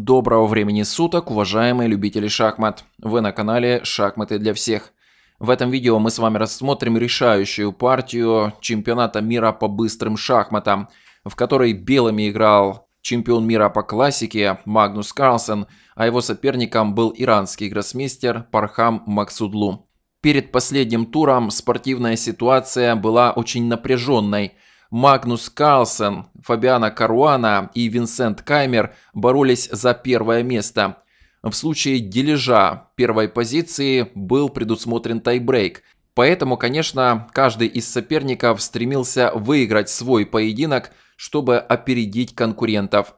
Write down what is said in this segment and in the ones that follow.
Доброго времени суток, уважаемые любители шахмат! Вы на канале «Шахматы для всех». В этом видео мы с вами рассмотрим решающую партию чемпионата мира по быстрым шахматам, в которой белыми играл чемпион мира по классике Магнус Карлсон, а его соперником был иранский гроссмейстер Пархам Максудлу. Перед последним туром спортивная ситуация была очень напряженной – Магнус Карлсен, Фабиана Каруана и Винсент Каймер боролись за первое место. В случае дележа первой позиции был предусмотрен тайбрейк, поэтому, конечно, каждый из соперников стремился выиграть свой поединок, чтобы опередить конкурентов.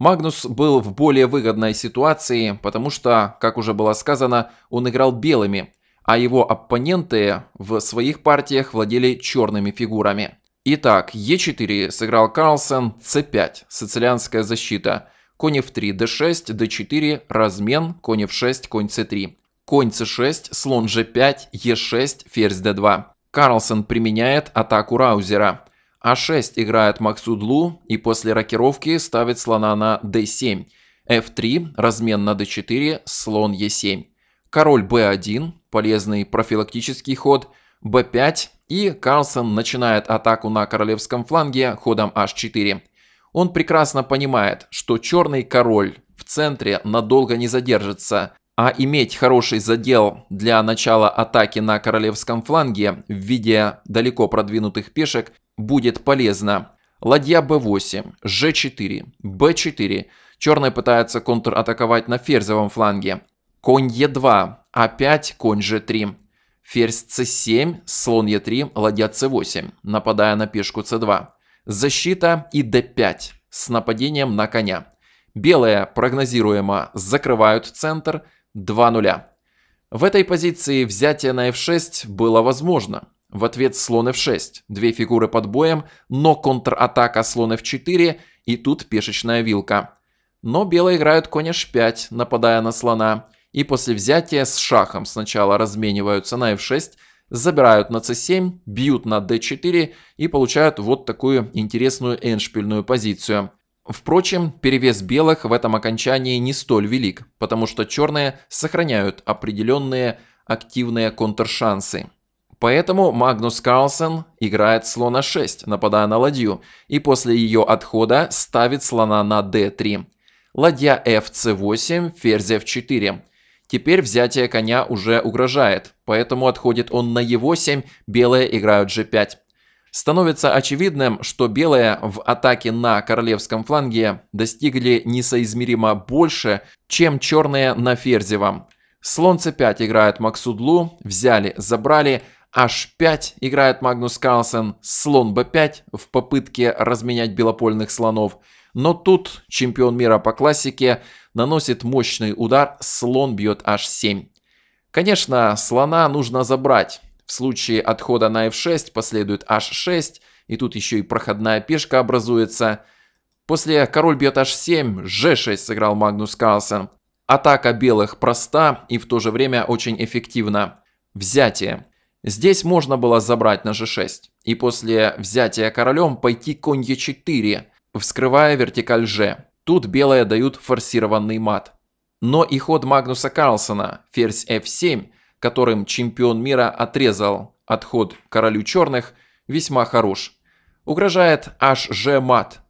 Магнус был в более выгодной ситуации, потому что, как уже было сказано, он играл белыми, а его оппоненты в своих партиях владели черными фигурами. Итак, Е4 сыграл Карлсон, С5, сицилианская защита. Конь F3, D6, D4, размен, конь F6, конь C3. Конь C6, слон G5, E6, ферзь D2. Карлсон применяет атаку Раузера. А6 играет Максудлу и после рокировки ставит слона на d7. f3, размен на d4, слон e7. Король b1, полезный профилактический ход. b5, и Карлсон начинает атаку на королевском фланге ходом h4. Он прекрасно понимает, что черный король в центре надолго не задержится, а иметь хороший задел для начала атаки на королевском фланге в виде далеко продвинутых пешек будет полезно. Ладья b8, g4, b4. Черные пытаются контратаковать на ферзевом фланге. Конь e2, a5, конь g3. Ферзь c7, слон e3, ладья c8, нападая на пешку c2. Защита и d5 с нападением на коня. Белые прогнозируемо закрывают центр 2-0. В этой позиции взятие на f6 было возможно. В ответ слон f6, две фигуры под боем, но контратака слон f4 и тут пешечная вилка. Но белые играют конь h5, нападая на слона и после взятия с шахом сначала размениваются на f6, забирают на c7, бьют на d4 и получают вот такую интересную эндшпильную позицию. Впрочем, перевес белых в этом окончании не столь велик, потому что черные сохраняют определенные активные контршансы. Поэтому Магнус Карлсон играет слона 6, нападая на ладью, и после ее отхода ставит слона на d3. Ладья fc8, ферзь f4. Теперь взятие коня уже угрожает, поэтому отходит он на его 7, белые играют g5. Становится очевидным, что белые в атаке на королевском фланге достигли несоизмеримо больше, чем черные на ферзевом. Слон c5 играет Максудлу, взяли, забрали, h5 играет Магнус Карлсен, слон b5 в попытке разменять белопольных слонов. Но тут чемпион мира по классике наносит мощный удар, слон бьет h 7. Конечно, слона нужно забрать. В случае отхода на f6 последует h6, и тут еще и проходная пешка образуется. После король бьет h7, g6 сыграл Магнус Карлсон. Атака белых проста и в то же время очень эффективна. Взятие. Здесь можно было забрать на g6 и после взятия королем пойти конь e4, вскрывая вертикаль g. Тут белые дают форсированный мат. Но и ход Магнуса Карлсона, ферзь f7, которым чемпион мира отрезал отход королю черных, весьма хорош. Угрожает hg мат.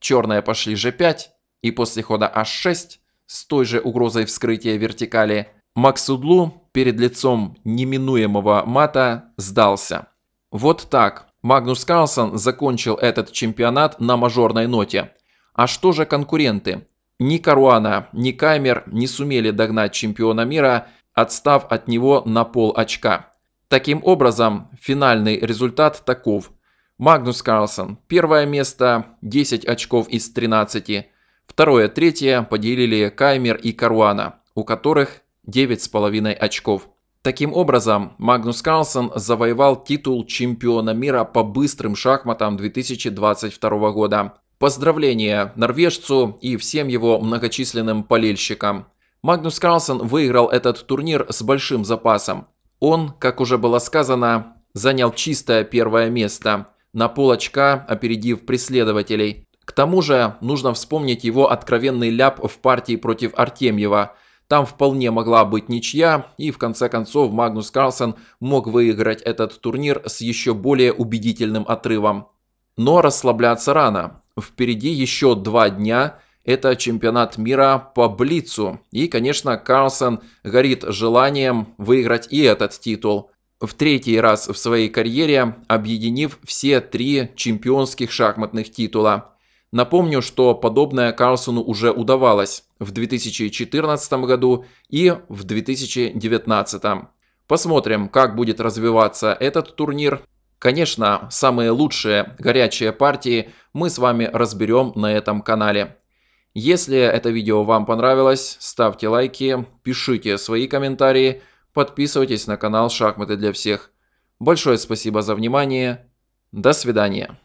Черные пошли g5, и после хода h6, с той же угрозой вскрытия вертикали, Максудлу перед лицом неминуемого мата сдался. Вот так Магнус Карлсон закончил этот чемпионат на мажорной ноте – а что же конкуренты? Ни Каруана, ни Каймер не сумели догнать чемпиона мира, отстав от него на пол очка. Таким образом, финальный результат таков. Магнус Карлсон – первое место, 10 очков из 13. Второе, третье поделили Каймер и Каруана, у которых 9,5 очков. Таким образом, Магнус Карлсон завоевал титул чемпиона мира по быстрым шахматам 2022 года. Поздравления норвежцу и всем его многочисленным полельщикам. Магнус Карлсон выиграл этот турнир с большим запасом. Он, как уже было сказано, занял чистое первое место, на полочка опередив преследователей. К тому же нужно вспомнить его откровенный ляп в партии против Артемьева. Там вполне могла быть ничья, и в конце концов Магнус Карлсон мог выиграть этот турнир с еще более убедительным отрывом. Но расслабляться рано впереди еще два дня. Это чемпионат мира по Блицу. И, конечно, Карлсон горит желанием выиграть и этот титул. В третий раз в своей карьере объединив все три чемпионских шахматных титула. Напомню, что подобное Карлсону уже удавалось в 2014 году и в 2019. Посмотрим, как будет развиваться этот турнир Конечно, самые лучшие горячие партии мы с вами разберем на этом канале. Если это видео вам понравилось, ставьте лайки, пишите свои комментарии, подписывайтесь на канал «Шахматы для всех». Большое спасибо за внимание. До свидания.